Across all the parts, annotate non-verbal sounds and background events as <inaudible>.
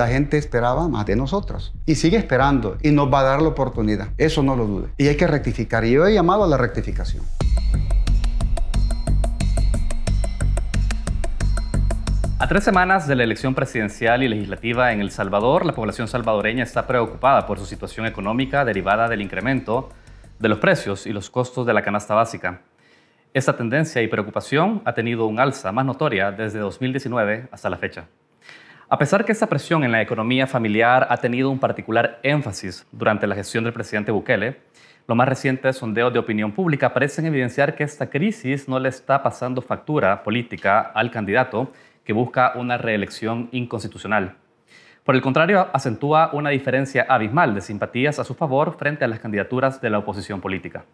La gente esperaba más de nosotros y sigue esperando y nos va a dar la oportunidad. Eso no lo dude. Y hay que rectificar. Y yo he llamado a la rectificación. A tres semanas de la elección presidencial y legislativa en El Salvador, la población salvadoreña está preocupada por su situación económica derivada del incremento de los precios y los costos de la canasta básica. Esta tendencia y preocupación ha tenido un alza más notoria desde 2019 hasta la fecha. A pesar que esa presión en la economía familiar ha tenido un particular énfasis durante la gestión del presidente Bukele, los más recientes sondeos de opinión pública parecen evidenciar que esta crisis no le está pasando factura política al candidato que busca una reelección inconstitucional. Por el contrario, acentúa una diferencia abismal de simpatías a su favor frente a las candidaturas de la oposición política.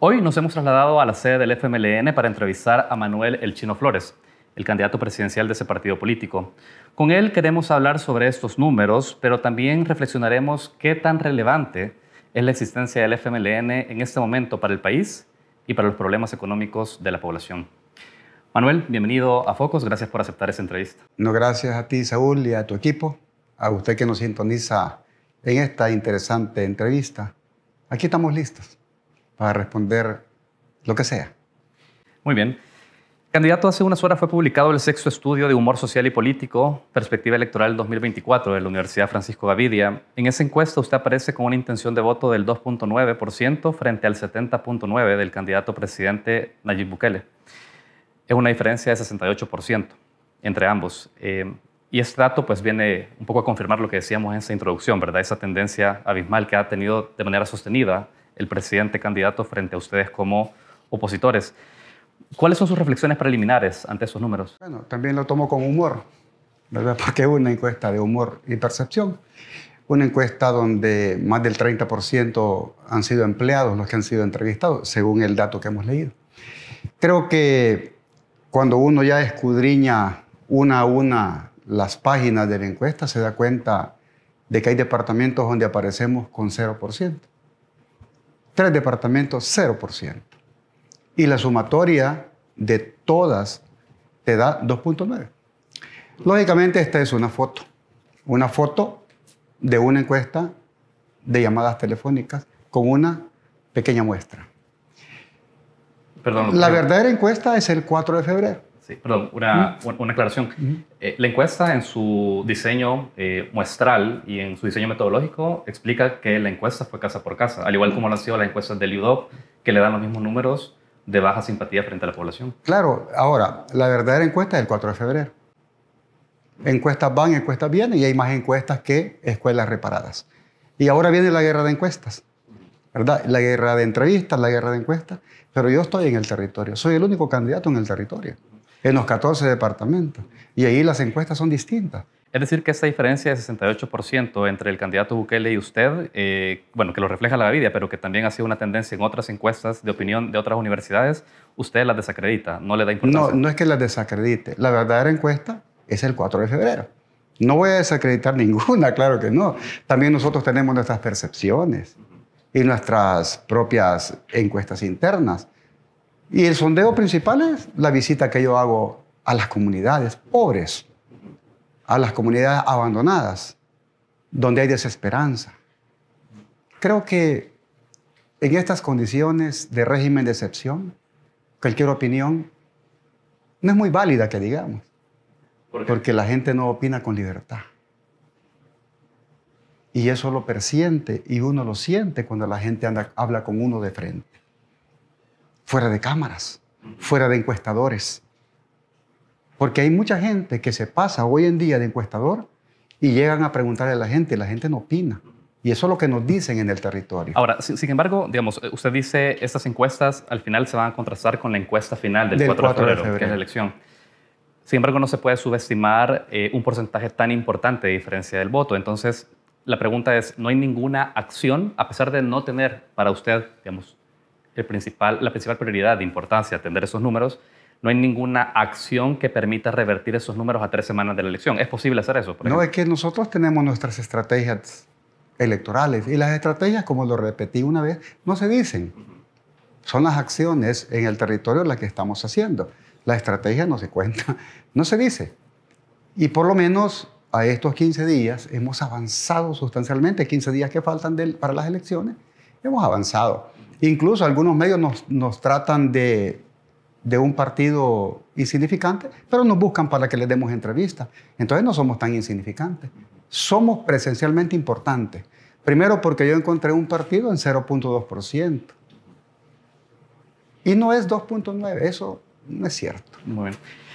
Hoy nos hemos trasladado a la sede del FMLN para entrevistar a Manuel El Chino Flores, el candidato presidencial de ese partido político. Con él queremos hablar sobre estos números, pero también reflexionaremos qué tan relevante es la existencia del FMLN en este momento para el país y para los problemas económicos de la población. Manuel, bienvenido a Focos, gracias por aceptar esa entrevista. No, gracias a ti, Saúl, y a tu equipo, a usted que nos sintoniza en esta interesante entrevista. Aquí estamos listos para responder lo que sea. Muy bien. Candidato, hace unas horas fue publicado el sexto estudio de humor social y político, Perspectiva Electoral 2024 de la Universidad Francisco Gavidia. En esa encuesta usted aparece con una intención de voto del 2.9% frente al 70.9% del candidato presidente Nayib Bukele. Es una diferencia de 68% entre ambos. Eh, y este dato pues viene un poco a confirmar lo que decíamos en esa introducción, ¿verdad? Esa tendencia abismal que ha tenido de manera sostenida el presidente candidato frente a ustedes como opositores. ¿Cuáles son sus reflexiones preliminares ante esos números? Bueno, también lo tomo con humor, ¿verdad? <laughs> Porque es una encuesta de humor y percepción. Una encuesta donde más del 30% han sido empleados los que han sido entrevistados, según el dato que hemos leído. Creo que cuando uno ya escudriña una a una las páginas de la encuesta, se da cuenta de que hay departamentos donde aparecemos con 0%. Tres departamentos, 0%. Y la sumatoria de todas te da 2.9. Lógicamente esta es una foto, una foto de una encuesta de llamadas telefónicas con una pequeña muestra. Perdón, la verdadera encuesta es el 4 de febrero. Sí, perdón, una, una aclaración. Eh, la encuesta en su diseño eh, muestral y en su diseño metodológico explica que la encuesta fue casa por casa, al igual como han sido las encuestas del UDOP, que le dan los mismos números de baja simpatía frente a la población. Claro, ahora, la verdadera encuesta es el 4 de febrero. Encuestas van, encuestas vienen y hay más encuestas que escuelas reparadas. Y ahora viene la guerra de encuestas, ¿verdad? La guerra de entrevistas, la guerra de encuestas, pero yo estoy en el territorio, soy el único candidato en el territorio, en los 14 departamentos. Y ahí las encuestas son distintas. Es decir, que esa diferencia de 68% entre el candidato Bukele y usted, eh, bueno, que lo refleja la Gavidia, pero que también ha sido una tendencia en otras encuestas de opinión de otras universidades, usted las desacredita, no le da importancia. No, no es que las desacredite. La verdadera encuesta es el 4 de febrero. No voy a desacreditar <laughs> ninguna, claro que no. También nosotros tenemos nuestras percepciones y nuestras propias encuestas internas. Y el sondeo principal es la visita que yo hago a las comunidades pobres a las comunidades abandonadas, donde hay desesperanza. Creo que en estas condiciones de régimen de excepción, cualquier opinión no es muy válida que digamos, porque la gente no opina con libertad. Y eso lo persiente y uno lo siente cuando la gente anda, habla con uno de frente, fuera de cámaras, fuera de encuestadores, porque hay mucha gente que se pasa hoy en día de encuestador y llegan a preguntarle a la gente y la gente no opina. Y eso es lo que nos dicen en el territorio. Ahora, sin embargo, digamos, eh, usted dice estas encuestas al final se van a contrastar con la encuesta final del, 4, de febrero, de que es la elección. Sin embargo, no se puede subestimar eh, un porcentaje tan importante de diferencia del voto. Entonces, la pregunta es, ¿no hay ninguna acción, a pesar de no tener para usted, digamos, el principal, la principal prioridad de importancia, atender esos números? no hay ninguna acción que permita revertir esos números a tres semanas de la elección. ¿Es posible hacer eso? no, es que nosotros tenemos nuestras estrategias electorales y las estrategias, como lo repetí una vez, no se dicen. Son las acciones en el territorio las que estamos haciendo. La estrategia no se cuenta, <laughs> no se dice. Y por lo menos a estos 15 días hemos avanzado sustancialmente, 15 días que faltan para las elecciones, hemos avanzado. Incluso algunos medios nos tratan de de un partido insignificante, pero nos buscan para que les demos entrevistas. Entonces no somos tan insignificantes. Somos presencialmente importantes. Primero porque yo encontré un partido en 0.2%. Y no es 2.9, eso no es cierto.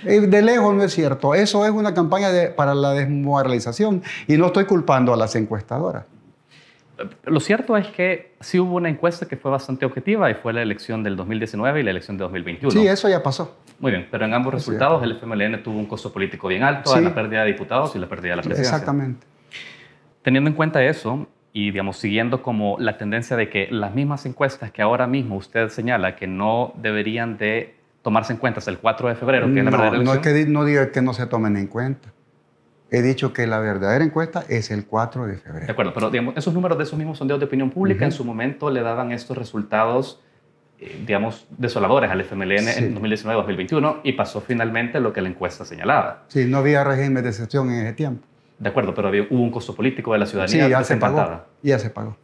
Eh, de lejos no es cierto. Eso es una campaña para la desmoralización. Y no estoy culpando a las encuestadoras. Lo cierto es que sí hubo una encuesta que fue bastante objetiva y fue la elección del 2019 y la elección de 2021. Sí, eso ya pasó. Muy bien, pero en ambos resultados el FMLN tuvo un costo político bien alto en la pérdida de diputados y la pérdida de la presidencia. Exactamente. Teniendo en cuenta eso y, digamos, siguiendo como la tendencia de que las mismas encuestas que ahora mismo usted señala que no deberían de tomarse en cuenta hasta el 4 de febrero, que es la verdadera elección. No, es que, no diga que no se tomen en cuenta he dicho que la verdadera encuesta es el 4 de febrero. De acuerdo, pero esos números de esos mismos sondeos de opinión pública en su momento le daban estos resultados, eh, digamos, desoladores al FMLN en 2019-2021 y pasó finalmente lo que la encuesta señalaba. Sí, no había régimen de excepción en ese tiempo. De acuerdo, pero había, hubo un costo político de la ciudadanía. Sí, ya se pagó. Ya se pagó.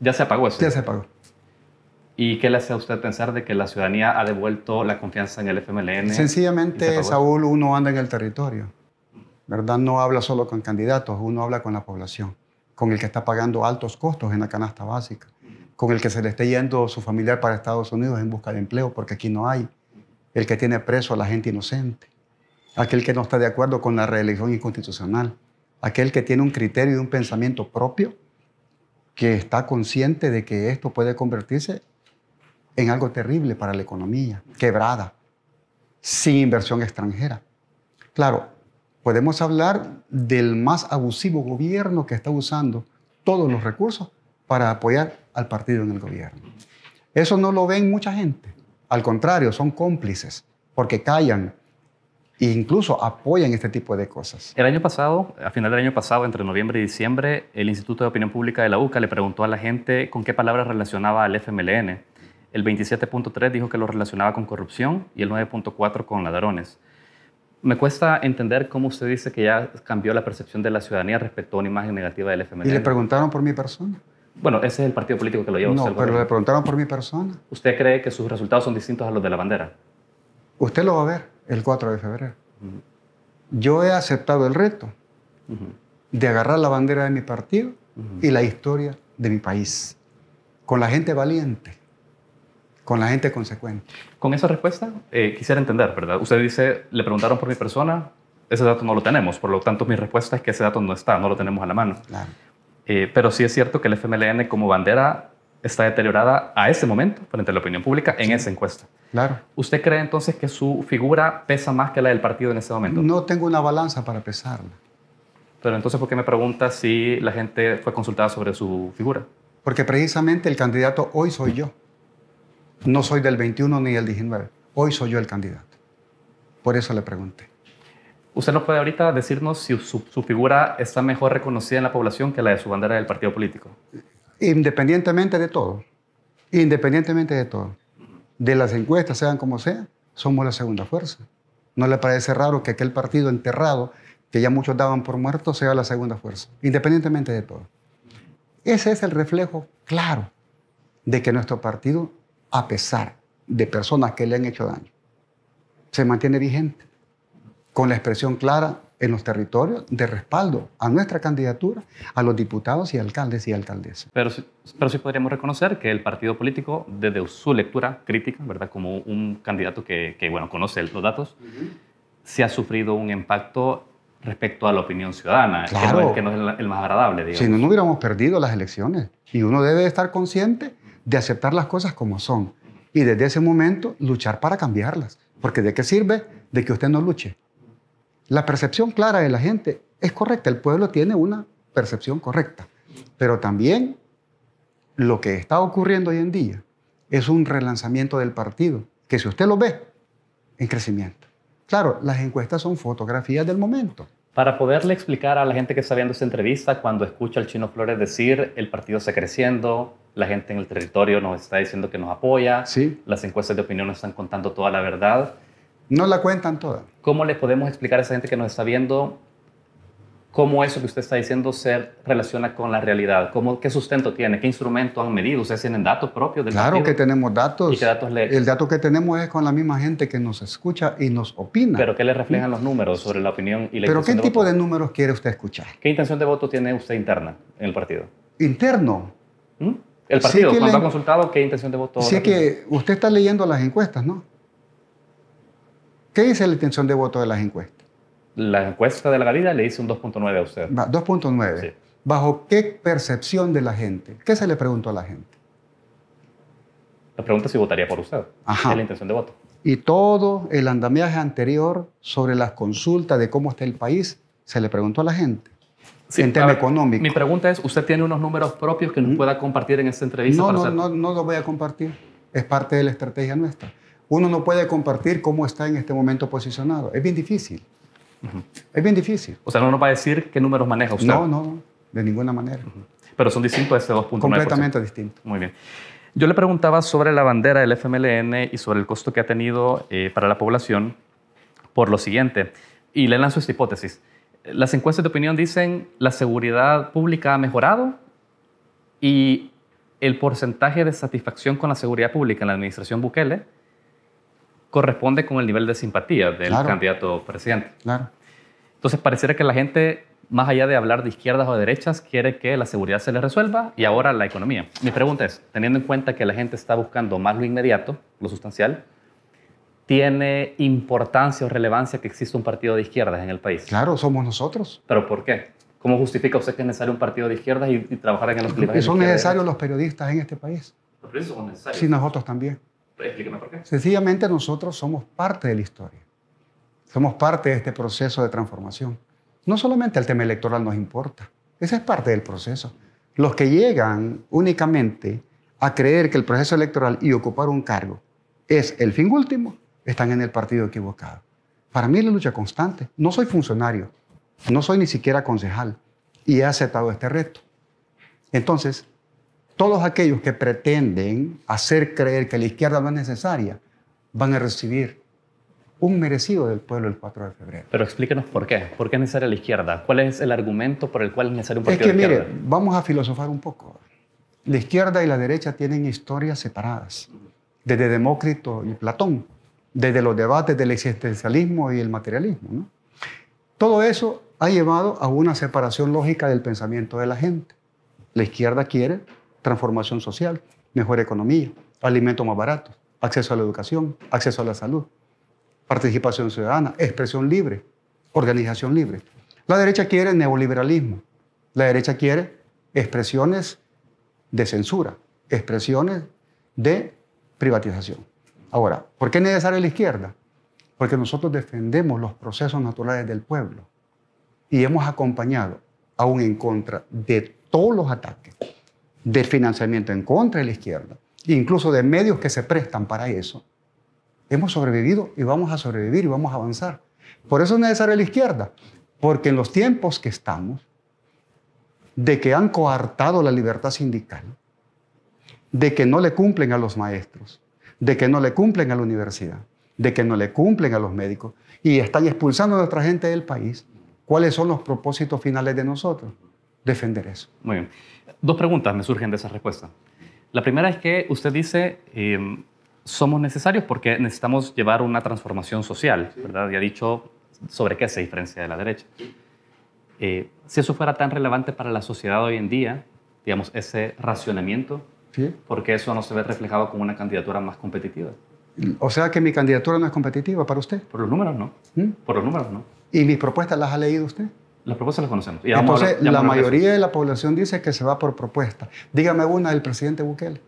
Ya se eso. Ya se pagó. ¿Y qué le hace a usted pensar de que la ciudadanía ha devuelto la confianza en el FMLN? Sencillamente, Saúl, uno anda en el territorio. ¿verdad? No habla solo con candidatos, uno habla con la población, con el que está pagando altos costos en la canasta básica, con el que se le esté yendo su familiar para Estados Unidos en busca de empleo, porque aquí no hay, el que tiene preso a la gente inocente, aquel que no está de acuerdo con la reelección inconstitucional, aquel que tiene un criterio y un pensamiento propio, que está consciente de que esto puede convertirse en algo terrible para la economía, quebrada, sin inversión extranjera. Claro, podemos hablar del más abusivo gobierno que está usando todos los recursos para apoyar al partido en el gobierno. Eso no lo ven mucha gente. Al contrario, son cómplices porque callan e incluso apoyan este tipo de cosas. El año pasado, a final del año pasado, entre noviembre y diciembre, el Instituto de Opinión Pública de la UCA le preguntó a la gente con qué palabras relacionaba al FMLN. El 27.3 dijo que lo relacionaba con corrupción y el 9.4 con ladrones. Me cuesta entender cómo usted dice que ya cambió la percepción de la ciudadanía respecto a una imagen negativa del FMLN. ¿Y le preguntaron por mi persona? Bueno, ese es el partido político que lo lleva a usted. No, pero le preguntaron por mi persona. ¿Usted cree que sus resultados son distintos a los de la bandera? Usted lo va a ver el 4 de febrero. Yo he aceptado el reto de agarrar la bandera de mi partido y la historia de mi país con la gente valiente con la gente consecuente. Con esa respuesta eh, quisiera entender, ¿verdad? Usted dice, le preguntaron por mi persona, ese dato no lo tenemos, por lo tanto mi respuesta es que ese dato no está, no lo tenemos a la mano. Claro. Eh, pero sí es cierto que el FMLN como bandera está deteriorada a ese momento frente a la opinión pública en esa encuesta. Claro. ¿Usted cree entonces que su figura pesa más que la del partido en ese momento? No tengo una balanza para pesarla. Pero entonces, ¿por qué me pregunta si la gente fue consultada sobre su figura? Porque precisamente el candidato hoy soy yo. No soy del 21 ni del 19. Hoy soy yo el candidato. Por eso le pregunté. ¿Usted no puede ahorita decirnos si su, figura está mejor reconocida en la población que la de su bandera del partido político? Independientemente de todo, independientemente de todo, de las encuestas, sean como sean, somos la segunda fuerza. ¿No le parece raro que aquel partido enterrado, que ya muchos daban por muerto, sea la segunda fuerza? Independientemente de todo. Ese es el reflejo claro de que nuestro partido a pesar de personas que le han hecho daño, se mantiene vigente, con la expresión clara en los territorios de respaldo a nuestra candidatura, a los diputados y alcaldes y alcaldesas. Pero, pero sí podríamos reconocer que el partido político, desde su lectura crítica, ¿verdad? como un candidato que, bueno, conoce los datos, se ha sufrido un impacto respecto a la opinión ciudadana, que, no es, el, más agradable. Si no, no hubiéramos perdido las elecciones. Y uno debe estar consciente de aceptar las cosas como son y desde ese momento luchar para cambiarlas. Porque ¿de qué sirve? De que usted no luche. La percepción clara de la gente es correcta, el pueblo tiene una percepción correcta, pero también lo que está ocurriendo hoy en día es un relanzamiento del partido, que si usted lo ve, en crecimiento. Claro, las encuestas son fotografías del momento para poderle explicar a la gente que está viendo esta entrevista, cuando escucha al Chino Flores decir el partido está creciendo, la gente en el territorio nos está diciendo que nos apoya, las encuestas de opinión nos están contando toda la verdad. No la cuentan toda. ¿Cómo le podemos explicar a esa gente que nos está viendo cómo eso que usted está diciendo se relaciona con la realidad, cómo, qué sustento tiene, qué instrumento han medido, ustedes tienen datos propios del Claro que tenemos datos. ¿Y datos El dato que tenemos es con la misma gente que nos escucha y nos opina. ¿Pero qué le reflejan ¿Mm? los números sobre la opinión y la ¿Pero qué tipo de números quiere usted escuchar? ¿Qué intención de voto tiene usted interna en el partido? ¿Interno? ¿Mm? El partido, sí ha consultado, ¿qué intención de voto? Sí que usted está leyendo las encuestas, ¿no? ¿Qué dice la intención de voto de las encuestas? la encuesta de la Galida le hizo un 2.9 a usted. 2.9. ¿Bajo qué percepción de la gente? ¿Qué se le preguntó a la gente? La pregunta es si votaría por usted. Ajá. Es la intención de voto. Y todo el andamiaje anterior sobre las consultas de cómo está el país se le preguntó a la gente. Sí, en tema económico. Mi pregunta es, ¿usted tiene unos números propios que nos mm. pueda compartir en esta entrevista? No, no, no, no voy a compartir. Es parte de la estrategia nuestra. Uno no puede compartir cómo está en este momento posicionado. Es bien difícil. Es bien difícil. O sea, no nos va a decir qué números maneja usted. No, no, de ninguna manera. Pero son distintos estos ese 2.9%. Completamente distintos. Muy bien. Yo le preguntaba sobre la bandera del FMLN y sobre el costo que ha tenido eh, para la población por lo siguiente, y le lanzo esta hipótesis. Las encuestas de opinión dicen la seguridad pública ha mejorado y el porcentaje de satisfacción con la seguridad pública en la administración Bukele corresponde con el nivel de simpatía del candidato presidente. Claro. Entonces pareciera que la gente, más allá de hablar de izquierdas o de derechas, quiere que la seguridad se le resuelva y ahora la economía. Mi pregunta es, teniendo en cuenta que la gente está buscando más lo inmediato, lo sustancial, ¿tiene importancia o relevancia que exista un partido de izquierdas en el país? Claro, somos nosotros. ¿Pero por qué? ¿Cómo justifica usted que es necesario un partido de izquierdas y, trabajar en los clima? son necesarios los periodistas en este país. Los periodistas son necesarios. Sí, nosotros también por qué. Sencillamente nosotros somos parte de la historia. Somos parte de este proceso de transformación. No solamente el tema electoral nos importa, esa es parte del proceso. Los que llegan únicamente a creer que el proceso electoral y ocupar un cargo es el fin último, están en el partido equivocado. Para mí es la lucha constante. No soy funcionario, no soy ni siquiera concejal y he aceptado este reto. Entonces, todos aquellos que pretenden hacer creer que la izquierda no es necesaria van a recibir un merecido del pueblo el 4 de febrero. Pero explíquenos por qué. ¿Por qué es necesaria la izquierda? ¿Cuál es el argumento por el cual es necesario un partido Es que, mire, vamos a filosofar un poco. La izquierda y la derecha tienen historias separadas, desde Demócrito y Platón, desde los debates del existencialismo y el materialismo. Todo eso ha llevado a una separación lógica del pensamiento de la gente. La izquierda quiere transformación social, mejor economía, alimentos más baratos, acceso a la educación, acceso a la salud, participación ciudadana, expresión libre, organización libre. La derecha quiere neoliberalismo, la derecha quiere expresiones de censura, expresiones de privatización. Ahora, ¿por qué es necesaria la izquierda? Porque nosotros defendemos los procesos naturales del pueblo y hemos acompañado, aún en contra de todos los ataques, de financiamiento en contra de la izquierda, e incluso de medios que se prestan para eso, hemos sobrevivido y vamos a sobrevivir y vamos a avanzar. Por eso es necesaria la izquierda, porque en los tiempos que estamos, de que han coartado la libertad sindical, de que no le cumplen a los maestros, de que no le cumplen a la universidad, de que no le cumplen a los médicos y están expulsando a nuestra gente del país, ¿cuáles son los propósitos finales de nosotros? defender eso. Muy bien. Dos preguntas me surgen de esa respuesta. La primera es que usted dice, em, somos necesarios porque necesitamos llevar una transformación social, ¿verdad? Y ha dicho sobre qué se diferencia de la derecha. Eh, si eso fuera tan relevante para la sociedad hoy en día, digamos, ese racionamiento, ¿por qué eso no se ve reflejado como una candidatura más competitiva? O sea que mi candidatura no es competitiva para usted. Por los números, no. ¿Mm? Por los números, no. ¿Y mis propuestas las ha leído usted? Las propuestas las conocemos. Entonces, la mayoría de la población dice que se va por propuesta. Dígame una del presidente Bukele.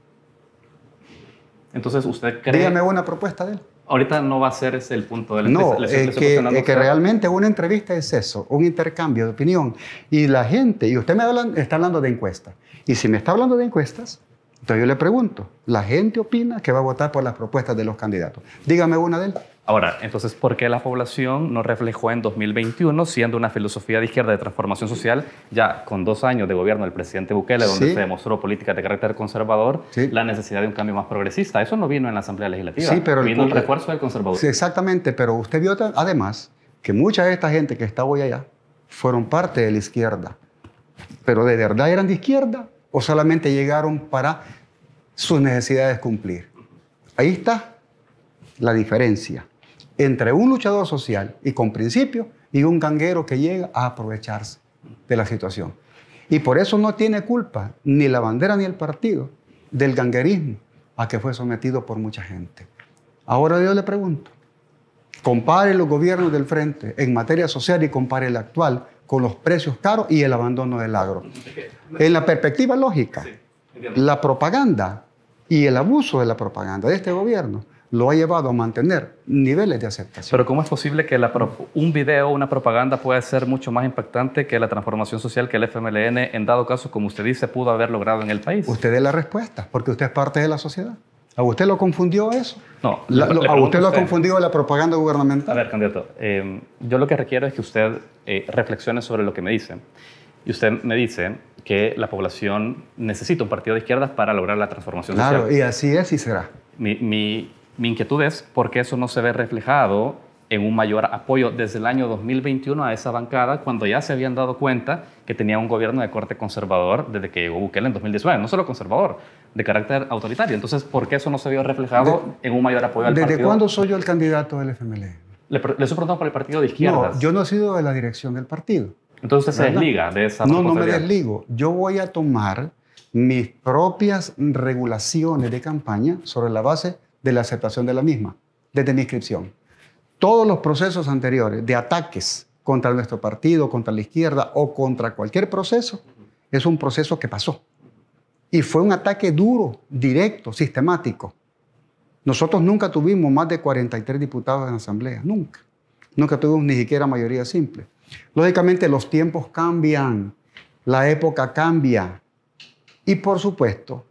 Entonces, ¿usted cree...? Dígame una propuesta de él. Ahorita no va a ser ese el punto del No, es que, que realmente una entrevista es eso, un intercambio de opinión. Y la gente, y usted me está hablando de encuestas. Y si me está hablando de encuestas, entonces yo le pregunto, ¿la gente opina que va a votar por las propuestas de los candidatos? Dígame una de él. Ahora, entonces, ¿por qué la población no reflejó en 2021, siendo una filosofía de izquierda de transformación social, ya con dos años de gobierno del presidente Bukele, donde se demostró política de carácter conservador, la necesidad de un cambio más progresista? Eso no vino en la Asamblea Legislativa, sí, pero vino el, el refuerzo del conservador. Sí, exactamente, pero usted vio además que mucha de esta gente que está hoy allá fueron parte de la izquierda, pero de verdad eran de izquierda o solamente llegaron para sus necesidades cumplir. Ahí está la diferencia entre un luchador social y con principio y un ganguero que llega a aprovecharse de la situación. Y por eso no tiene culpa ni la bandera ni el partido del ganguerismo a que fue sometido por mucha gente. Ahora yo le pregunto, compare los gobiernos del frente en materia social y compare el actual con los precios caros y el abandono del agro. En la perspectiva lógica, la propaganda y el abuso de la propaganda de este gobierno lo ha llevado a mantener niveles de aceptación. Pero ¿cómo es posible que un video, una propaganda pueda ser mucho más impactante que la transformación social que el FMLN, en dado caso, como usted dice, pudo haber logrado en el país? Usted es la respuesta, porque usted es parte de la sociedad. ¿A usted lo confundió eso? No. ¿A usted lo ha confundido la propaganda gubernamental? A ver, candidato, eh, yo lo que requiero es que usted eh, reflexione sobre lo que me dice. Y usted me dice que la población necesita un partido de izquierdas para lograr la transformación social. Claro, y así es y será. mi, mi inquietud es por qué eso no se ve reflejado en un mayor apoyo desde el año 2021 a esa bancada, cuando ya se habían dado cuenta que tenía un gobierno de corte conservador desde que llegó Bukele en 2019, no solo conservador, de carácter autoritario. Entonces, ¿por qué eso no se vio reflejado en un mayor apoyo al ¿Desde cuándo soy yo el candidato del FML? Le, le por el partido de izquierdas. No, yo no he sido de la dirección del partido. Entonces usted se desliga de esa No, no me desligo. Yo voy a tomar mis propias regulaciones de campaña sobre la base de la aceptación de la misma, desde mi inscripción. Todos los procesos anteriores de ataques contra nuestro partido, contra la izquierda o contra cualquier proceso, es un proceso que pasó. Y fue un ataque duro, directo, sistemático. Nosotros nunca tuvimos más de 43 diputados en asamblea, nunca. Nunca tuvimos ni siquiera mayoría simple. Lógicamente los tiempos cambian, la época cambia. Y por supuesto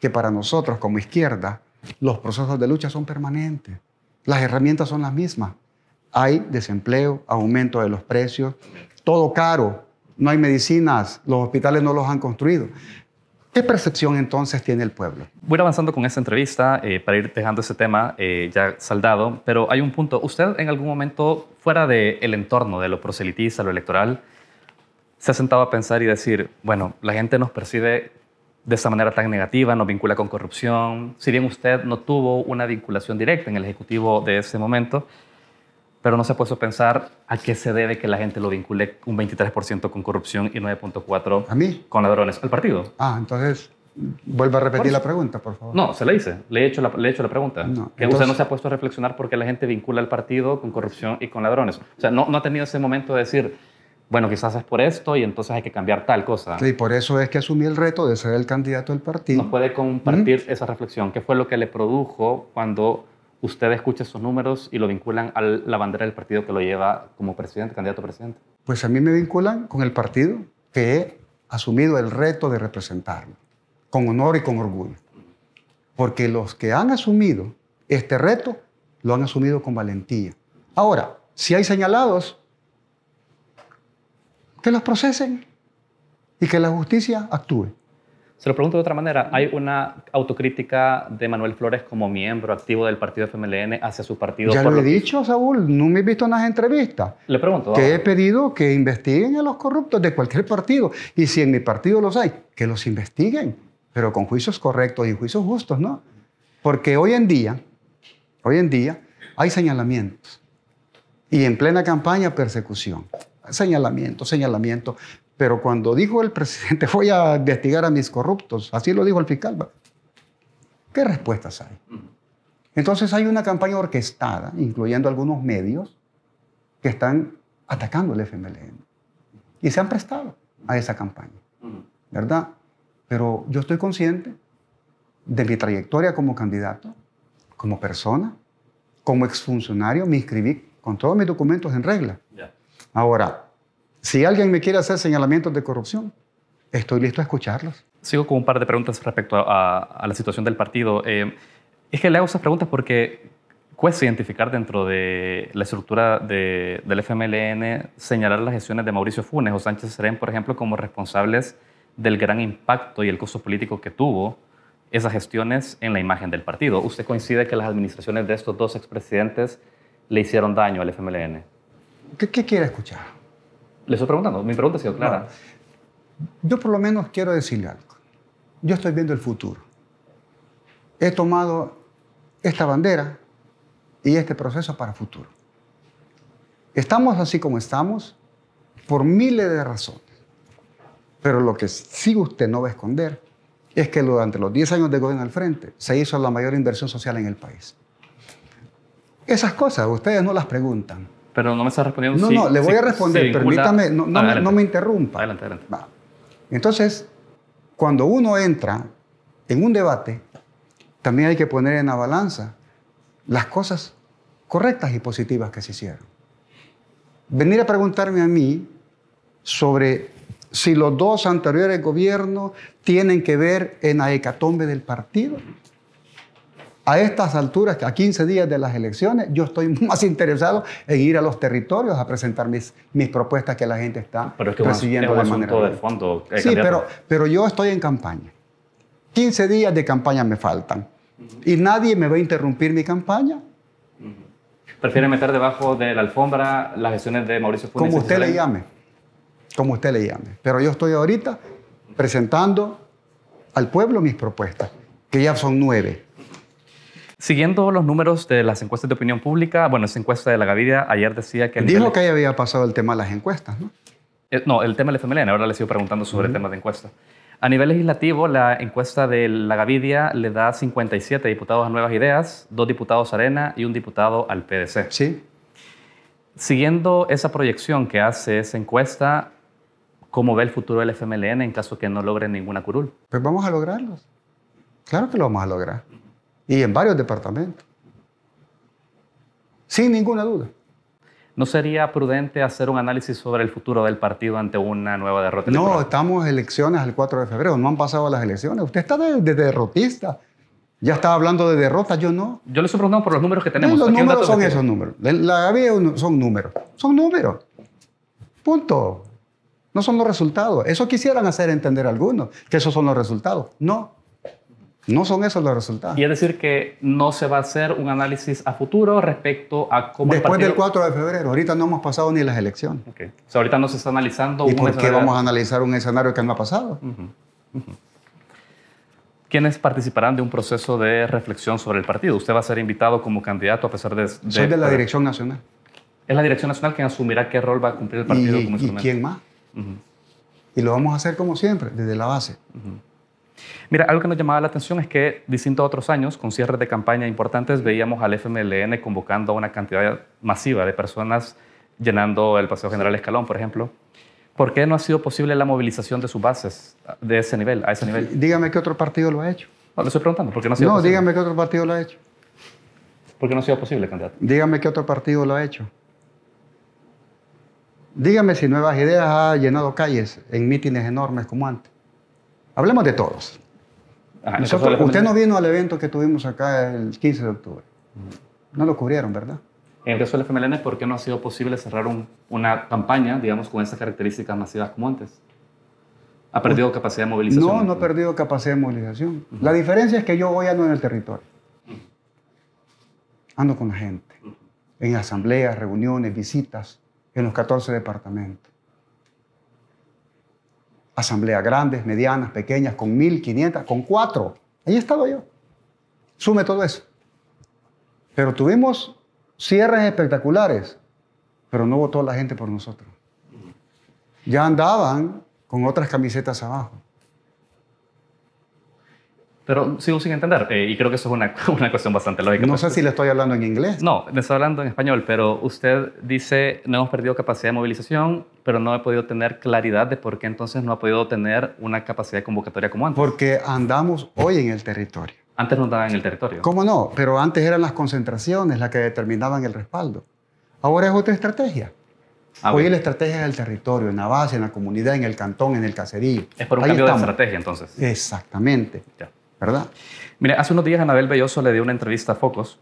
que para nosotros como izquierda los procesos de lucha son permanentes. Las herramientas son las mismas. Hay desempleo, aumento de los precios, todo caro, no hay medicinas, los hospitales no los han construido. ¿Qué percepción entonces tiene el pueblo? Voy avanzando con esta entrevista eh, para ir dejando ese tema eh, ya saldado, pero hay un punto. Usted en algún momento, fuera del entorno de lo proselitista, lo electoral, se ha sentado a pensar y decir, bueno, la gente nos percibe de esa manera tan negativa, no vincula con corrupción, si bien usted no tuvo una vinculación directa en el Ejecutivo de ese momento, pero no se ha puesto a pensar a qué se debe que la gente lo vincule un 23% con corrupción y 9.4% ¿A mí? con ladrones al partido. Ah, entonces vuelva a repetir la pregunta, por favor. No, se la hice, le he hecho la, le hecho la pregunta. que usted no se ha puesto a reflexionar por qué la gente vincula al partido con corrupción y con ladrones. O sea, no ha tenido ese momento de decir bueno, quizás es por esto y entonces hay que cambiar tal cosa. Sí, por eso es que asumí el reto de ser el candidato del partido. ¿Nos puede compartir esa reflexión? ¿Qué fue lo que le produjo cuando usted escucha esos números y lo vinculan a la bandera del partido que lo lleva como presidente, candidato a presidente? Pues a mí me vinculan con el partido que he asumido el reto de representarlo, con honor y con orgullo. Porque los que han asumido este reto, lo han asumido con valentía. Ahora, si hay señalados, que los procesen y que la justicia actúe. Se lo pregunto de otra manera. ¿Hay una autocrítica de Manuel Flores como miembro activo del partido FMLN hacia su partido? Ya lo he dicho, Saúl. No me he visto en las entrevistas. Le pregunto. Que he pedido que investiguen a los corruptos de cualquier partido. Y si en mi partido los hay, que los investiguen. Pero con juicios correctos y juicios justos, ¿no? Porque hoy en día, hoy en día, hay señalamientos. Y en plena campaña, persecución señalamiento, señalamiento. Pero cuando dijo el presidente, <laughs> voy a investigar a mis corruptos, así lo dijo el fiscal, ¿qué respuestas hay? Entonces hay una campaña orquestada, incluyendo algunos medios, que están atacando el FMLN. Y se han prestado a esa campaña, ¿verdad? Pero yo estoy consciente de mi trayectoria como candidato, como persona, como exfuncionario, me inscribí con todos mis documentos en regla. Ahora, si alguien me quiere hacer señalamientos de corrupción, estoy listo a escucharlos. Sigo con un par de preguntas respecto a, la situación del partido. Eh, es que le hago esas preguntas porque cuesta identificar dentro de la estructura del FMLN señalar las gestiones de Mauricio Funes o Sánchez Serén, por ejemplo, como responsables del gran impacto y el costo político que tuvo esas gestiones en la imagen del partido. ¿Usted coincide que las administraciones de estos dos expresidentes le hicieron daño al FMLN? ¿Qué, quiere escuchar? Les estoy preguntando, mi pregunta ha sido clara. Yo por lo menos quiero decirle algo. Yo estoy viendo el futuro. He tomado esta bandera y este proceso para futuro. Estamos así como estamos por miles de razones. Pero lo que sí usted no va a esconder es que durante los 10 años de gobierno al frente se hizo la mayor inversión social en el país. Esas cosas ustedes no las preguntan, pero no me está respondiendo. No, no, le voy a responder, permítame, no, me, interrumpa. Adelante, adelante. Entonces, cuando uno entra en un debate, también hay que poner en la balanza las cosas correctas y positivas que se hicieron. Venir a preguntarme a mí sobre si los dos anteriores gobiernos tienen que ver en la hecatombe del partido, a estas alturas, a 15 días de las elecciones, yo estoy <laughs> más interesado en ir a los territorios a presentar mis, propuestas que la gente está pero es que es un de manera. De fondo, sí, pero, yo estoy en campaña. 15 días de campaña me faltan. Y nadie me va a interrumpir mi campaña. Prefiere meter debajo de la alfombra las gestiones de Mauricio Funes. Como usted le llame. Como usted le llame. Pero yo estoy ahorita presentando al pueblo mis propuestas, que ya son nueve Siguiendo los números de las encuestas de opinión pública, bueno, esa encuesta de la Gavidia ayer decía que... Dijo que ahí había pasado el tema de las encuestas, ¿no? Eh, no, el tema del FMLN, ahora le sigo preguntando sobre el tema de encuestas. A nivel legislativo, la encuesta de la Gavidia le da 57 diputados a Nuevas Ideas, dos diputados a Arena y un diputado al PDC. Sí. Siguiendo esa proyección que hace esa encuesta, ¿cómo ve el futuro del FMLN en caso que no logre ninguna curul? Pues vamos a lograrlos. Claro que lo vamos a lograr y en varios departamentos. Sin ninguna duda. ¿No sería prudente hacer un análisis sobre el futuro del partido ante una nueva derrota? No, estamos en elecciones el 4 de febrero, no han pasado las elecciones. Usted está de, derrotista. Ya estaba hablando de derrota, yo no. Yo le estoy preguntando por los números que tenemos. los números son esos números. La son números. Son números. Punto. No son los resultados. Eso quisieran hacer entender algunos, que esos son los resultados. No. No son esos los resultados. Y es decir que no se va a hacer un análisis a futuro respecto a cómo... Después del 4 de febrero, ahorita no hemos pasado ni las elecciones. Okay. O sea, ahorita no se está analizando... ¿Y por qué vamos a analizar un escenario que no ha pasado? ¿Quiénes participarán de un proceso de reflexión sobre el partido? Usted va a ser invitado como candidato a pesar de... Soy de la Dirección Nacional. Es la Dirección Nacional quien asumirá qué rol va a cumplir el partido como instrumento. ¿Y quién más? Y lo vamos a hacer como siempre, desde la base. Mira, algo que nos llamaba la atención es que, distinto a otros años, con cierres de campaña importantes, veíamos al FMLN convocando a una cantidad masiva de personas llenando el Paseo General Escalón, por ejemplo. ¿Por qué no ha sido posible la movilización de sus bases de ese nivel, a ese nivel? Dígame qué otro partido lo ha hecho. No, le estoy preguntando, ¿por qué no ha sido No, dígame qué otro partido lo ha hecho. ¿Por qué no ha sido posible, candidato? Dígame qué otro partido lo ha hecho. Dígame si Nuevas Ideas ha llenado calles en mítines enormes como antes. Hablemos de todos. Ah, usted no vino al evento que tuvimos acá el 15 de octubre. No lo cubrieron, ¿verdad? En el caso del FMLN, ¿por qué no ha sido posible cerrar una campaña, digamos, con esas características masivas como antes? ¿Ha perdido capacidad de movilización? No, no ha perdido capacidad de movilización. La diferencia es que yo hoy ando en el territorio. Ando con la gente. En asambleas, reuniones, visitas, en los 14 departamentos asambleas grandes, medianas, pequeñas, con 1.500, con cuatro. Ahí estaba yo. Sume todo eso. Pero tuvimos cierres espectaculares, pero no votó la gente por nosotros. Ya andaban con otras camisetas abajo. Pero sigo sin entender. Eh, y creo que eso es una, <laughs> una cuestión bastante lógica. No pues. sé si le estoy hablando en inglés. No, le estoy hablando en español, pero usted dice, no hemos perdido capacidad de movilización, pero no he podido tener claridad de por qué entonces no ha podido tener una capacidad de convocatoria como antes. Porque andamos hoy en el territorio. Antes no andaba en el territorio. ¿Cómo no? Pero antes eran las concentraciones las que determinaban el respaldo. Ahora es otra estrategia. Ah, hoy la estrategia es el territorio, en la base, en la comunidad, en el cantón, en el caserío. Es por un cambio de estrategia entonces. Exactamente. Ya. ¿verdad? Mira, hace unos días Anabel Belloso le dio una entrevista a Focos.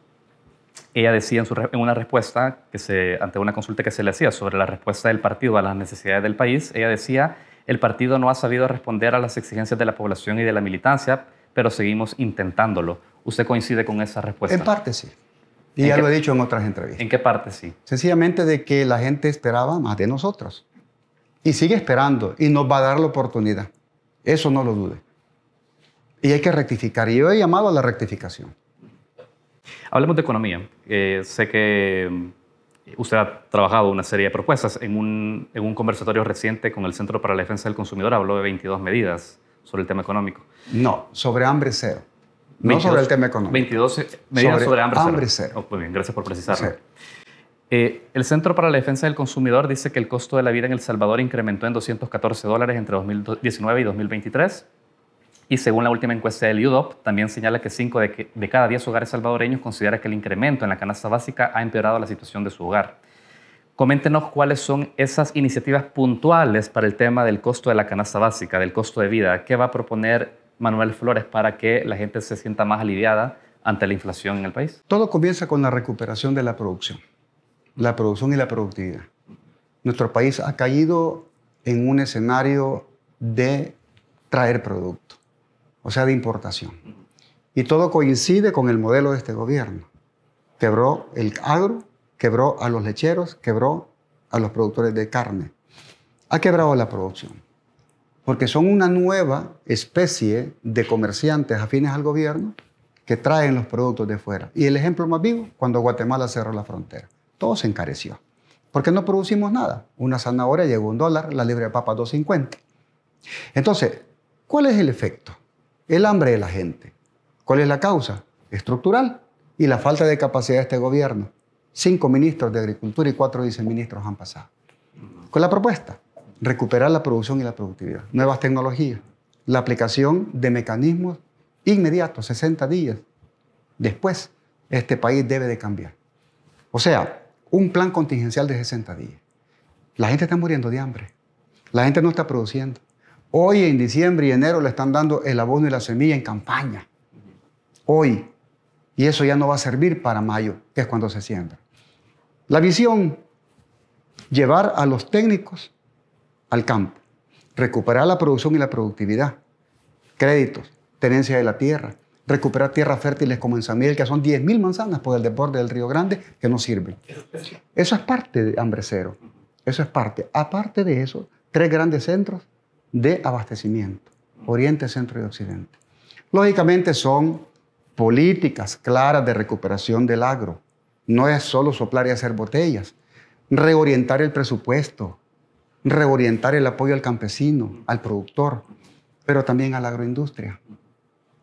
Ella decía en, una respuesta, que se, ante una consulta que se le hacía sobre la respuesta del partido a las necesidades del país, ella decía, el partido no ha sabido responder a las exigencias de la población y de la militancia, pero seguimos intentándolo. ¿Usted coincide con esa respuesta? En parte sí. Y ya lo he dicho en otras entrevistas. ¿En qué parte sí? Sencillamente de que la gente esperaba más de nosotros. Y sigue esperando y nos va a dar la oportunidad. Eso no lo dude. Y hay que rectificar. Y yo he llamado a la rectificación. Hablemos de economía. Eh, sé que eh, usted ha trabajado una serie de propuestas. En un, en un, conversatorio reciente con el Centro para la Defensa del Consumidor habló de 22 medidas sobre el tema económico. No, sobre hambre cero. no sobre el tema económico. 22 medidas sobre, hambre, cero. Oh, muy bien, gracias por precisarlo. Eh, el Centro para la Defensa del Consumidor dice que el costo de la vida en El Salvador incrementó en 214 dólares entre 2019 y 2023 y según la última encuesta del UDOP, también señala que 5 de, cada 10 hogares salvadoreños considera que el incremento en la canasta básica ha empeorado la situación de su hogar. Coméntenos cuáles son esas iniciativas puntuales para el tema del costo de la canasta básica, del costo de vida. ¿Qué va a proponer Manuel Flores para que la gente se sienta más aliviada ante la inflación en el país? Todo comienza con la recuperación de la producción, la producción y la productividad. Nuestro país ha caído en un escenario de traer producto o sea, de importación. Y todo coincide con el modelo de este gobierno. Quebró el agro, quebró a los lecheros, quebró a los productores de carne. Ha quebrado la producción, porque son una nueva especie de comerciantes afines al gobierno que traen los productos de fuera. Y el ejemplo más vivo, cuando Guatemala cerró la frontera, todo se encareció, porque no producimos nada. Una zanahoria llegó un dólar, la libre de papa 2.50. Entonces, ¿cuál es el efecto? el hambre de la gente. ¿Cuál es la causa? Estructural y la falta de capacidad de este gobierno. Cinco ministros de Agricultura y cuatro viceministros han pasado. Con la propuesta, recuperar la producción y la productividad, nuevas tecnologías, la aplicación de mecanismos inmediatos, 60 días después, este país debe de cambiar. O sea, un plan contingencial de 60 días. La gente está muriendo de hambre, la gente no está produciendo, Hoy en diciembre y enero le están dando el abono y la semilla en campaña. Hoy. Y eso ya no va a servir para mayo, que es cuando se siembra. La visión, llevar a los técnicos al campo, recuperar la producción y la productividad, créditos, tenencia de la tierra, recuperar tierras fértiles como en San Miguel, que son 10.000 manzanas por el desborde del Río Grande que no sirven. Eso es parte de Hambre Cero. Eso es parte. Aparte de eso, tres grandes centros de abastecimiento, Oriente, Centro y Occidente. Lógicamente son políticas claras de recuperación del agro. No es solo soplar y hacer botellas. Reorientar el presupuesto, reorientar el apoyo al campesino, al productor, pero también a la agroindustria.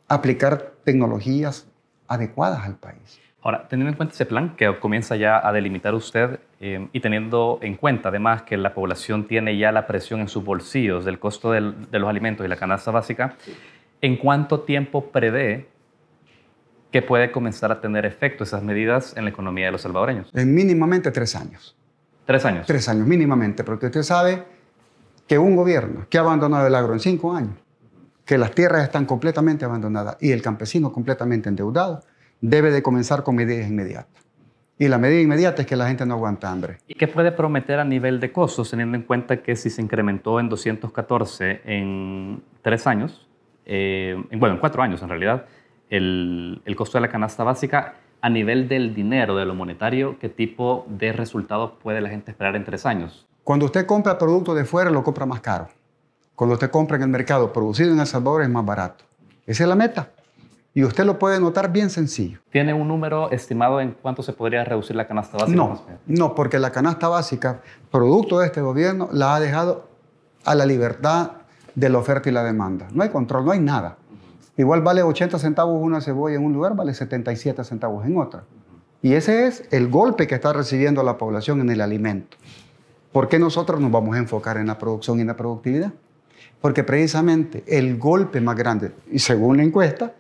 Aplicar tecnologías adecuadas al país. Ahora, teniendo en cuenta ese plan que comienza ya a delimitar usted em, y teniendo en cuenta además que la población tiene ya la presión en sus bolsillos del costo de los alimentos y la canasta básica, ¿en cuánto tiempo prevé que puede comenzar a tener efecto esas medidas en la economía de los salvadoreños? En mínimamente tres años. ¿Tres años? Tres años, mínimamente, porque usted sabe que un gobierno que ha abandonado el agro en cinco años, que las tierras están completamente abandonadas y el campesino completamente endeudado, debe de comenzar con medidas inmediatas. Y la medida inmediata es que la gente no aguanta hambre. ¿Y qué puede prometer a nivel de costos, teniendo en cuenta que si se incrementó en 214 en tres años, eh, bueno, en cuatro años en realidad, el, el costo de la canasta básica, a nivel del dinero, de lo monetario, ¿qué tipo de resultados puede la gente esperar en tres años? Cuando usted compra producto de fuera, lo compra más caro. Cuando usted compra en el mercado producido en El Salvador, es más barato. Esa es la meta. Y usted lo puede notar bien sencillo. ¿Tiene un número estimado en cuánto se podría reducir la canasta básica? No, porque la canasta básica, producto de este gobierno, la ha dejado a la libertad de la oferta y la demanda. No hay control, no hay nada. Igual vale 80 centavos una cebolla en un lugar, vale 77 centavos en otra. Y ese es el golpe que está recibiendo la población en el alimento. ¿Por qué nosotros nos vamos a enfocar en la producción y en la productividad? Porque precisamente el golpe más grande, y según la encuesta,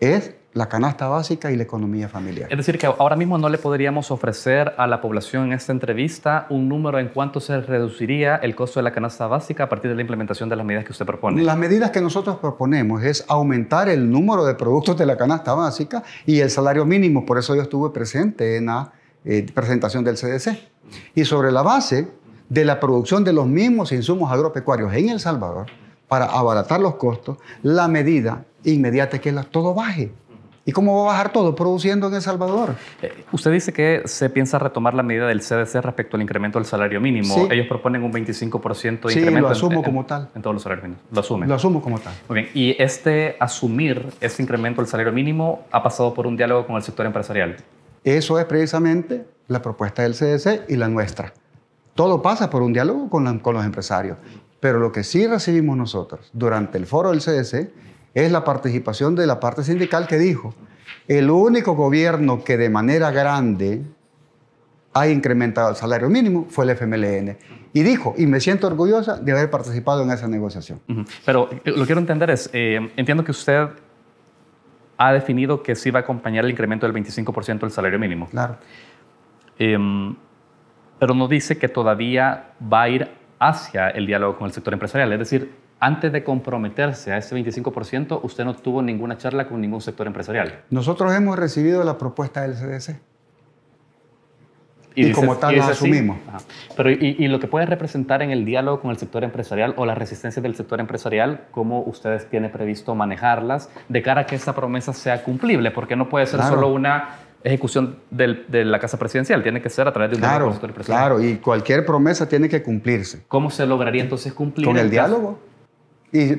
es la canasta básica y la economía familiar. Es decir, que ahora mismo no le podríamos ofrecer a la población en esta entrevista un número en cuánto se reduciría el costo de la canasta básica a partir de la implementación de las medidas que usted propone. Las medidas que nosotros proponemos es aumentar el número de productos de la canasta básica y el salario mínimo. Por eso yo estuve presente en la eh, presentación del CDC. Y sobre la base de la producción de los mismos insumos agropecuarios en El Salvador, para abaratar los costos, la medida inmediata que todo baje. ¿Y cómo va a bajar todo produciendo en El Salvador? Eh, usted dice que se piensa retomar la medida del CDC respecto al incremento del salario mínimo. Ellos proponen un 25% de incremento. lo asumo como tal. En todos los salarios mínimos. Lo asumen. Lo asumo como tal. ¿Y este asumir, este incremento del salario mínimo, ha pasado por un diálogo con el sector empresarial? Eso es precisamente la propuesta del CDC y la nuestra. Todo pasa por un diálogo con los empresarios. Pero lo que sí recibimos nosotros durante el foro del CDC es la participación de la parte sindical que dijo, el único gobierno que de manera grande ha incrementado el salario mínimo fue el FMLN. Y dijo, y me siento orgullosa de haber participado en esa negociación. Pero lo quiero entender es, eh, entiendo que usted ha definido que sí va a acompañar el incremento del 25% del salario mínimo. Claro. Em, pero no dice que todavía va a ir hacia el diálogo con el sector empresarial. Es decir, antes de comprometerse a ese 25%, usted no tuvo ninguna charla con ningún sector empresarial. Nosotros hemos recibido la propuesta del CDC. Y, como tal la asumimos. Pero y, lo que puede representar en el diálogo con el sector empresarial o las resistencias del sector empresarial, cómo ustedes tienen previsto manejarlas de cara a que esa promesa sea cumplible, porque no puede ser solo una ejecución de la Casa Presidencial, tiene que ser a través de un claro, sector empresarial. Claro, y cualquier promesa tiene que cumplirse. ¿Cómo se lograría entonces cumplir? Con el diálogo. Y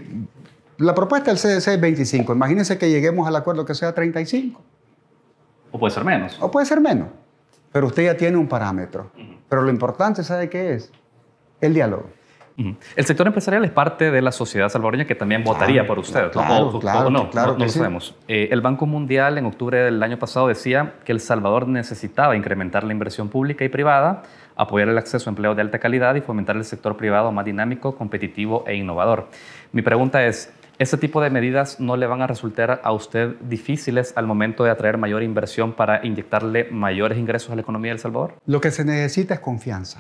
la propuesta del CDC es 25. Imagínense que lleguemos al acuerdo que sea 35. O puede ser menos. O puede ser menos. Pero usted ya tiene un parámetro. Pero lo importante, ¿sabe qué es? El diálogo. El sector empresarial es parte de la sociedad salvadoreña que también votaría por usted. Claro, claro, no, no, lo sabemos. Eh, el Banco Mundial en octubre del año pasado decía que El Salvador necesitaba incrementar la inversión pública y privada apoyar el acceso a empleo de alta calidad y fomentar el sector privado más dinámico, competitivo e innovador. Mi pregunta es, ¿este tipo de medidas no le van a resultar a usted difíciles al momento de atraer mayor inversión para inyectarle mayores ingresos a la economía de El Salvador? Lo que se necesita es confianza.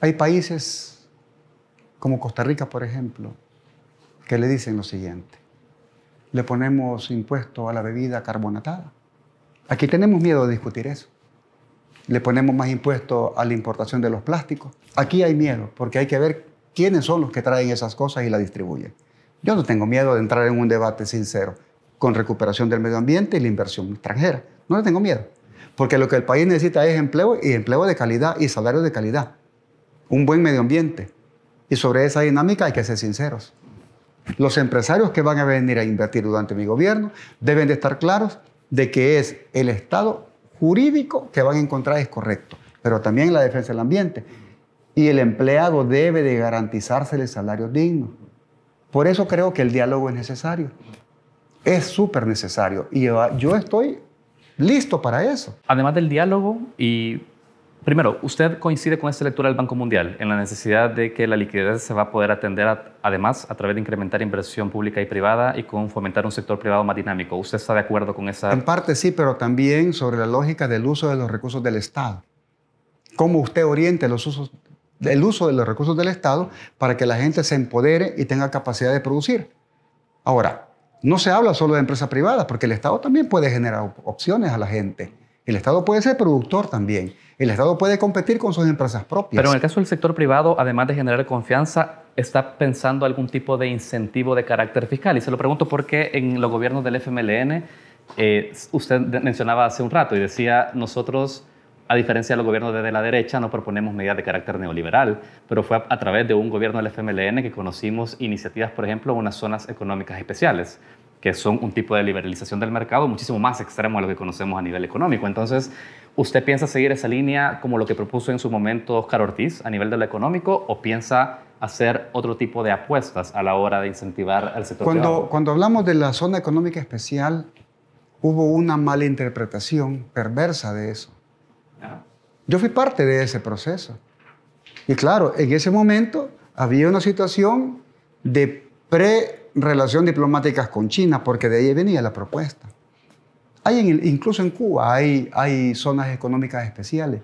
Hay países como Costa Rica, por ejemplo, que le dicen lo siguiente. Le ponemos impuesto a la bebida carbonatada. Aquí tenemos miedo de discutir eso le ponemos más impuestos a la importación de los plásticos. Aquí hay miedo, porque hay que ver quiénes son los que traen esas cosas y las distribuyen. Yo no tengo miedo de entrar en un debate sincero con recuperación del medio ambiente y la inversión extranjera. No le tengo miedo, porque lo que el país necesita es empleo y empleo de calidad y salario de calidad, un buen medio ambiente. Y sobre esa dinámica hay que ser sinceros. Los empresarios que van a venir a invertir durante mi gobierno deben de estar claros de que es el Estado jurídico que van a encontrar es correcto, pero también la defensa del ambiente. Y el empleado debe de garantizarse el salario digno. Por eso creo que el diálogo es necesario. Es súper necesario. Y yo estoy listo para eso. Además del diálogo y Primero, ¿usted coincide con esta lectura del Banco Mundial en la necesidad de que la liquidez se va a poder atender además a través de incrementar inversión pública y privada y con fomentar un sector privado más dinámico? ¿Usted está de acuerdo con esa? En parte sí, pero también sobre la lógica del uso de los recursos del Estado. ¿Cómo usted orienta los usos, el uso de los recursos del Estado para que la gente se empodere y tenga capacidad de producir? Ahora, no se habla solo de empresas privadas, porque el Estado también puede generar opciones a la gente el Estado puede ser productor también. El Estado puede competir con sus empresas propias. Pero en el caso del sector privado, además de generar confianza, está pensando algún tipo de incentivo de carácter fiscal. Y se lo pregunto porque en los gobiernos del FMLN, eh, usted mencionaba hace un rato y decía, nosotros, a diferencia de los gobiernos de la derecha, no proponemos medidas de carácter neoliberal, pero fue a, través de un gobierno del FMLN que conocimos iniciativas, por ejemplo, unas zonas económicas especiales que son un tipo de liberalización del mercado muchísimo más extremo a lo que conocemos a nivel económico. Entonces, ¿usted piensa seguir esa línea como lo que propuso en su momento Oscar Ortiz a nivel de lo económico o piensa hacer otro tipo de apuestas a la hora de incentivar al sector cuando, Cuando hablamos de la zona económica especial, hubo una mala interpretación perversa de eso. Yo fui parte de ese proceso. Y claro, en ese momento había una situación de pre Relación diplomática con China, porque de ahí venía la propuesta. Hay incluso en Cuba hay, zonas económicas especiales,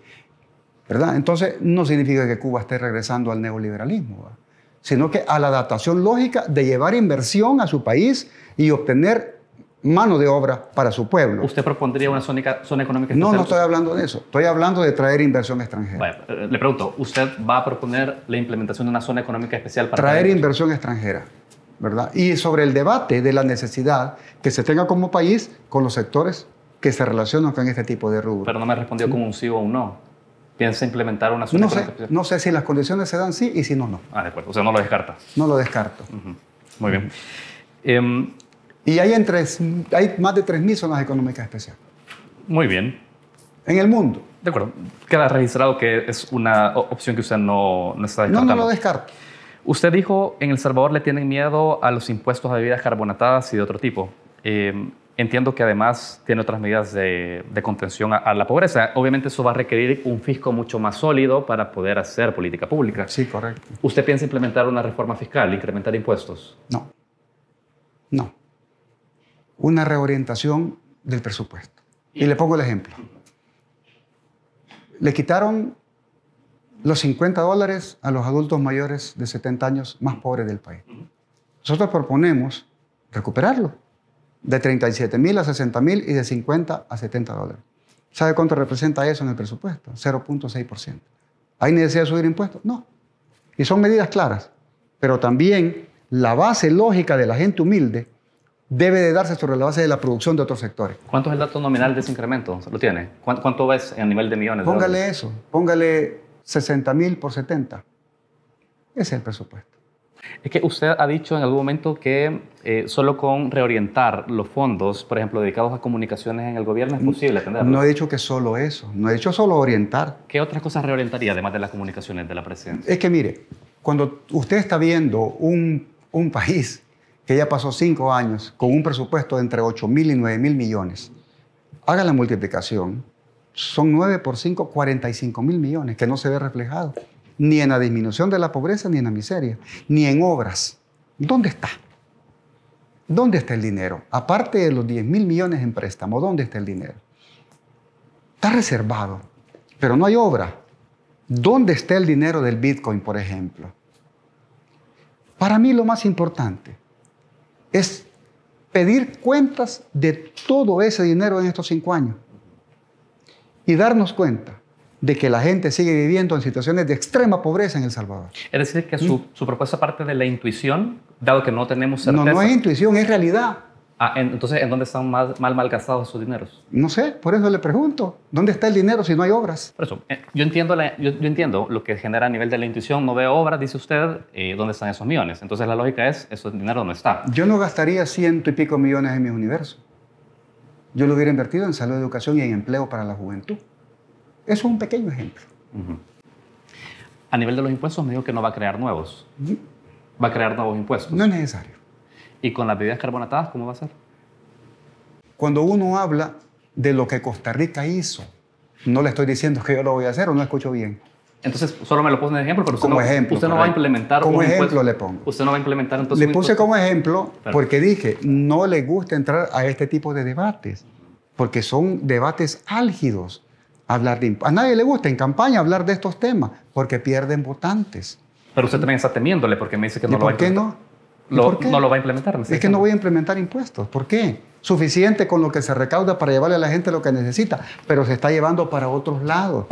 ¿verdad? Entonces, no significa que Cuba esté regresando al neoliberalismo, sino que a la adaptación lógica de llevar inversión a su país y obtener mano de obra para su pueblo. ¿Usted propondría una zona, económica especial? No, no estoy hablando de eso. Estoy hablando de traer inversión extranjera. Eh, le pregunto, ¿usted va a proponer la implementación de una zona económica especial para... Traer inversión extranjera. Y sobre el debate de la necesidad que se tenga como país con los sectores que se relacionan con este tipo de rubros. Pero no me respondió como con un sí o un no. ¿Piensa implementar una solución? no sé, No sé si las condiciones se dan sí y si no, no. Ah, de acuerdo. O sea, no lo descarta. No lo descarto. Muy bien. Em, y hay, entre, hay más de 3.000 zonas económicas especiales. Muy bien. En el mundo. De acuerdo. Queda registrado que es una opción que usted no, no está descartando. No, no lo descarto. Usted dijo, en El Salvador le tienen miedo a los impuestos a bebidas carbonatadas y de otro tipo. Em, entiendo que además tiene otras medidas de, contención a, a, la pobreza. Obviamente eso va a requerir un fisco mucho más sólido para poder hacer política pública. Sí, correcto. ¿Usted piensa implementar una reforma fiscal, incrementar impuestos? No. No. Una reorientación del presupuesto. Y le pongo el ejemplo. Le quitaron los 50 dólares a los adultos mayores de 70 años más pobres del país. Nosotros proponemos recuperarlo de 37 mil a 60 mil y de 50 a 70 dólares. ¿Sabe cuánto representa eso en el presupuesto? 0.6%. ¿Hay necesidad de subir impuestos? No. Y son medidas claras. Pero también la base lógica de la gente humilde debe de darse sobre la base de la producción de otros sectores. ¿Cuánto es el dato nominal de ese incremento? ¿Lo tiene? ¿Cuánto, ves a nivel de millones? Póngale eso, póngale 60 mil por 70. Ese es el presupuesto. Es que usted ha dicho en algún momento que eh, solo con reorientar los fondos, por ejemplo, dedicados a comunicaciones en el gobierno, es posible atenderlo. No he dicho que solo eso, no he dicho solo orientar. ¿Qué otras cosas reorientaría además de las comunicaciones de la presidencia? Es que mire, cuando usted está viendo un, un país que ya pasó cinco años con un presupuesto de entre 8 mil y 9 mil millones, haga la multiplicación son 9 por 5, 45 mil millones, que no se ve reflejado, ni en la disminución de la pobreza, ni en la miseria, ni en obras. ¿Dónde está? ¿Dónde está el dinero? Aparte de los 10 mil millones en préstamo, ¿dónde está el dinero? Está reservado, pero no hay obra. ¿Dónde está el dinero del Bitcoin, por ejemplo? Para mí lo más importante es pedir cuentas de todo ese dinero en estos cinco años y darnos cuenta de que la gente sigue viviendo en situaciones de extrema pobreza en El Salvador. Es decir, que su, ¿Mm? propuesta parte de la intuición, dado que no tenemos certeza. No, no es intuición, es realidad. Ah, entonces, ¿en dónde están mal, mal, mal gastados sus dineros? No sé, por eso le pregunto. ¿Dónde está el dinero si no hay obras? Por eso, eh, yo entiendo, yo, yo entiendo lo que genera a nivel de la intuición. No veo obras, dice usted, eh, ¿dónde están esos millones? Entonces, la lógica es, esos dinero no está. Yo no gastaría ciento y pico millones en mi universo yo lo hubiera invertido en salud, educación y en empleo para la juventud. Eso es un pequeño ejemplo. A nivel de los impuestos, me dijo que no va a crear nuevos. Va a crear nuevos impuestos. No es necesario. ¿Y con las bebidas carbonatadas, cómo va a ser? Cuando uno habla de lo que Costa Rica hizo, no le estoy diciendo que yo lo voy a hacer o no escucho bien. Entonces, solo me lo puse en ejemplo, pero usted, no, va a implementar. Como ejemplo le pongo. Usted no va a implementar entonces. Le puse como ejemplo porque dije, no le gusta entrar a este tipo de debates, porque son debates álgidos. Hablar de A nadie le gusta en campaña hablar de estos temas, porque pierden votantes. Pero usted también está temiéndole porque me dice que no lo va a implementar. ¿Por qué no? No lo va a implementar. Es que no voy a implementar impuestos. ¿Por qué? Suficiente con lo que se recauda para llevarle a la gente lo que necesita, pero se está llevando para otros lados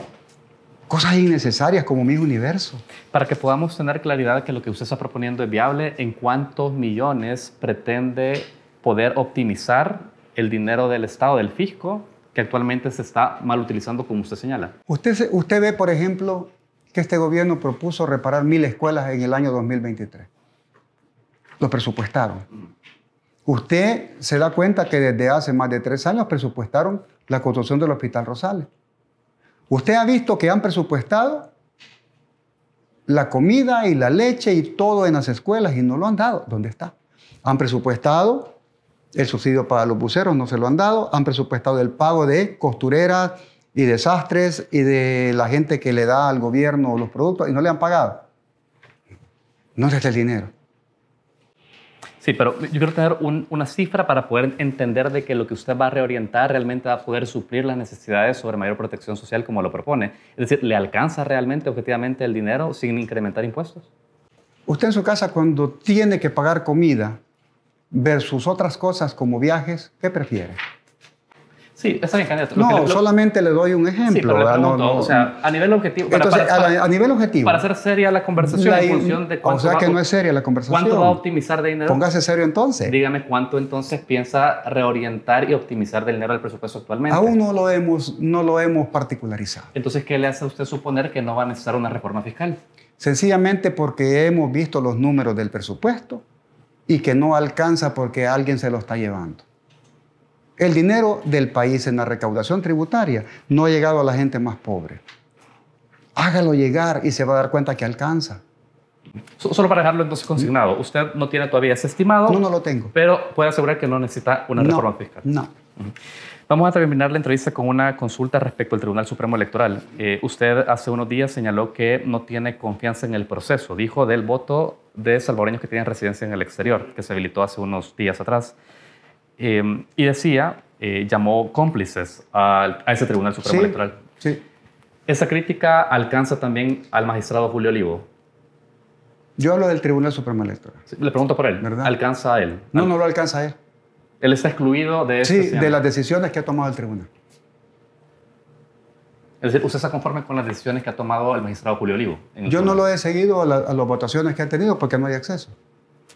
cosas innecesarias como mi universo. Para que podamos tener claridad que lo que usted está proponiendo es viable, ¿en cuántos millones pretende poder optimizar el dinero del Estado, del fisco, que actualmente se está mal utilizando, como usted señala? Usted, usted ve, por ejemplo, que este gobierno propuso reparar mil escuelas en el año 2023. Lo presupuestaron. Usted se da cuenta que desde hace más de tres años presupuestaron la construcción del Hospital Rosales. Usted ha visto que han presupuestado la comida y la leche y todo en las escuelas y no lo han dado. ¿Dónde está? Han presupuestado el subsidio para los buceros, no se lo han dado. Han presupuestado el pago de costureras y desastres y de la gente que le da al gobierno los productos y no le han pagado. No está el dinero. Sí, pero yo quiero tener una cifra para poder entender de que lo que usted va a reorientar realmente va a poder suplir las necesidades sobre mayor protección social como lo propone. Es decir, ¿le alcanza realmente, objetivamente, el dinero sin incrementar impuestos? Usted en su casa cuando tiene que pagar comida versus otras cosas como viajes, ¿qué prefiere? Sí, está bien, no, solamente le doy un ejemplo. o sea, a nivel objetivo. Entonces, a, nivel objetivo. Para ser seria la conversación en función de cuánto. O sea que no es seria la conversación. ¿Cuánto va a optimizar de dinero? Póngase serio entonces. Dígame cuánto entonces piensa reorientar y optimizar del dinero del presupuesto actualmente. Aún no lo hemos, no lo hemos particularizado. Entonces, ¿qué le hace a usted suponer que no va a necesitar una reforma fiscal? Sencillamente porque hemos visto los números del presupuesto y que no alcanza porque alguien se lo está llevando. El dinero del país en la recaudación tributaria no ha llegado a la gente más pobre. Hágalo llegar y se va a dar cuenta que alcanza. Solo para dejarlo entonces consignado, usted no tiene todavía ese estimado. No, no lo tengo. Pero puede asegurar que no necesita una reforma fiscal. No. Vamos a terminar la entrevista con una consulta respecto al Tribunal Supremo Electoral. Eh, usted hace unos días señaló que no tiene confianza en el proceso. Dijo del voto de salvadoreños que tienen residencia en el exterior, que se habilitó hace unos días atrás. Em, y decía, eh, llamó cómplices a, ese Tribunal Supremo Electoral. Sí. ¿Esa crítica alcanza también al magistrado Julio Olivo? Yo hablo del Tribunal Supremo Electoral. le pregunto por él. ¿Alcanza a él? No, no lo alcanza a él. Él está excluido de Sí, de las decisiones que ha tomado el tribunal. Es decir, ¿usted está conforme con las decisiones que ha tomado el magistrado Julio Olivo? Yo no lo he seguido a las votaciones que ha tenido porque no hay acceso.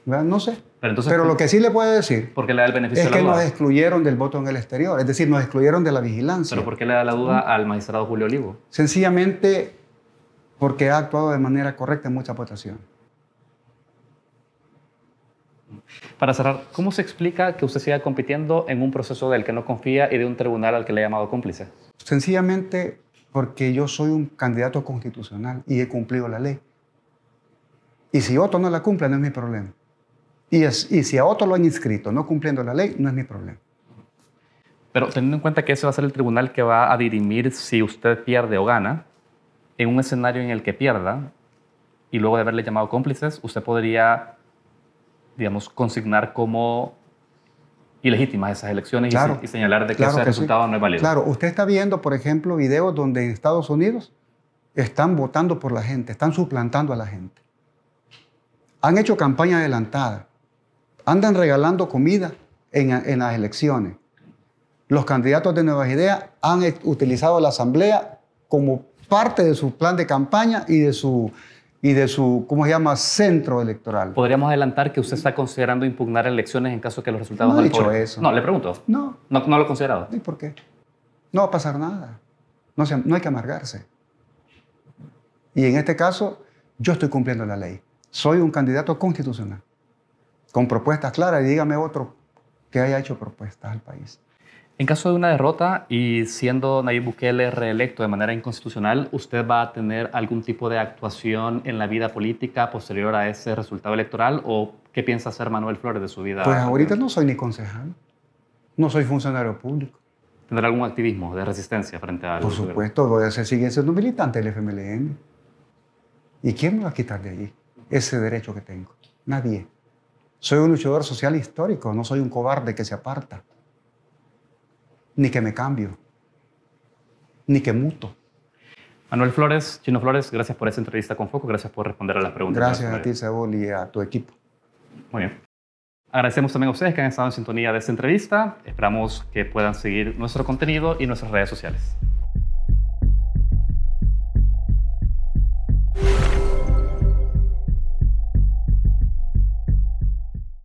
No sé. Pero, lo que sí le puedo decir Porque le el beneficio es que nos excluyeron del voto en el exterior, es decir, nos excluyeron de la vigilancia. ¿Pero por qué le da la duda al magistrado Julio Olivo? Sencillamente porque ha actuado de manera correcta en muchas votación. Para cerrar, ¿cómo se explica que usted siga compitiendo en un proceso del que no confía y de un tribunal al que le ha llamado cómplice? Sencillamente porque yo soy un candidato constitucional y he cumplido la ley. Y si otro no la cumple, no es mi problema. Y, si a otro lo han inscrito no cumpliendo la ley, no es mi problema. Pero teniendo en cuenta que ese va a ser el tribunal que va a dirimir si usted pierde o gana, en un escenario en el que pierda, y luego de haberle llamado cómplices, usted podría, digamos, consignar como ilegítimas esas elecciones y, señalar de que claro ese resultado no es válido. Claro, usted está viendo, por ejemplo, videos donde en Estados Unidos están votando por la gente, están suplantando a la gente. Han hecho campaña adelantada andan regalando comida en, las elecciones. Los candidatos de Nuevas Ideas han utilizado la asamblea como parte de su plan de campaña y de su, y de su ¿cómo se llama?, centro electoral. ¿Podríamos adelantar que usted está considerando impugnar elecciones en caso de que los resultados no, no he dicho eso. No, le pregunto. No. No, lo he considerado. ¿Y por qué? No va a pasar nada. no hay que amargarse. Y en este caso, yo estoy cumpliendo la ley. Soy un candidato constitucional con propuestas claras y dígame otro que haya hecho propuestas al país. En caso de una derrota y siendo Nayib Bukele reelecto de manera inconstitucional, ¿usted va a tener algún tipo de actuación en la vida política posterior a ese resultado electoral o qué piensa hacer Manuel Flores de su vida? Pues ahorita no soy ni concejal, no soy funcionario público. ¿Tendrá algún activismo de resistencia frente a... Por supuesto, voy a ser, sigue siendo militante del FMLN. ¿Y quién me va a quitar de allí ese derecho que tengo? Nadie. Soy un luchador social histórico, no soy un cobarde que se aparta, ni que me cambio, ni que muto. Manuel Flores, Chino Flores, gracias por esa entrevista con Foco, gracias por responder a las preguntas. Gracias a ti, y a tu equipo. Muy bien. Agradecemos también a ustedes que han estado en sintonía de esta entrevista. Esperamos que puedan seguir nuestro contenido y nuestras redes sociales.